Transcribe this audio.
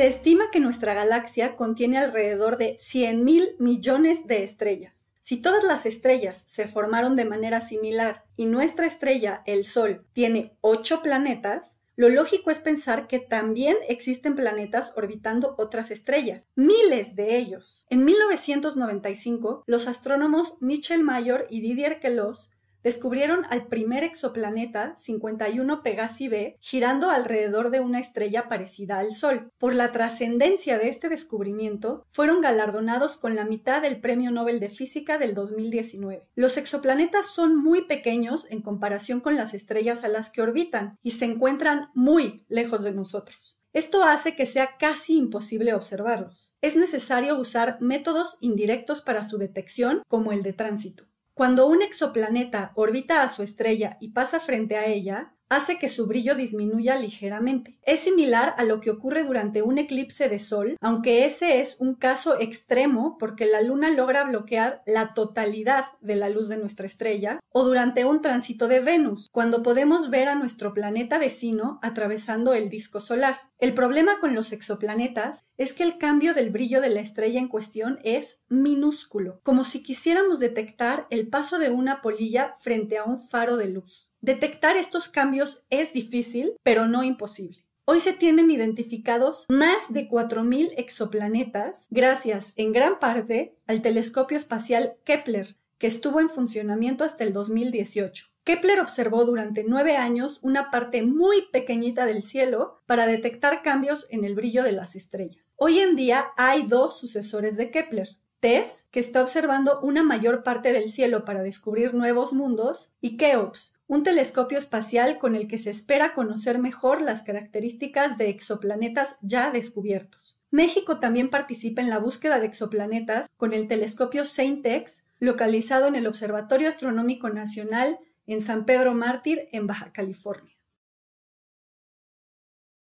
Se estima que nuestra galaxia contiene alrededor de 100 mil millones de estrellas. Si todas las estrellas se formaron de manera similar y nuestra estrella, el Sol, tiene ocho planetas, lo lógico es pensar que también existen planetas orbitando otras estrellas, miles de ellos. En 1995, los astrónomos Michel Mayor y Didier Queloz descubrieron al primer exoplaneta 51 Pegasi b girando alrededor de una estrella parecida al Sol. Por la trascendencia de este descubrimiento, fueron galardonados con la mitad del Premio Nobel de Física del 2019. Los exoplanetas son muy pequeños en comparación con las estrellas a las que orbitan y se encuentran muy lejos de nosotros. Esto hace que sea casi imposible observarlos. Es necesario usar métodos indirectos para su detección, como el de tránsito. Cuando un exoplaneta orbita a su estrella y pasa frente a ella, hace que su brillo disminuya ligeramente. Es similar a lo que ocurre durante un eclipse de sol, aunque ese es un caso extremo porque la luna logra bloquear la totalidad de la luz de nuestra estrella, o durante un tránsito de Venus, cuando podemos ver a nuestro planeta vecino atravesando el disco solar. El problema con los exoplanetas es que el cambio del brillo de la estrella en cuestión es minúsculo, como si quisiéramos detectar el paso de una polilla frente a un faro de luz. Detectar estos cambios es difícil, pero no imposible. Hoy se tienen identificados más de 4.000 exoplanetas gracias en gran parte al telescopio espacial Kepler, que estuvo en funcionamiento hasta el 2018. Kepler observó durante nueve años una parte muy pequeñita del cielo para detectar cambios en el brillo de las estrellas. Hoy en día hay dos sucesores de Kepler, Tess, que está observando una mayor parte del cielo para descubrir nuevos mundos, y Keops, un telescopio espacial con el que se espera conocer mejor las características de exoplanetas ya descubiertos. México también participa en la búsqueda de exoplanetas con el telescopio Saintex, localizado en el Observatorio Astronómico Nacional en San Pedro Mártir, en Baja California.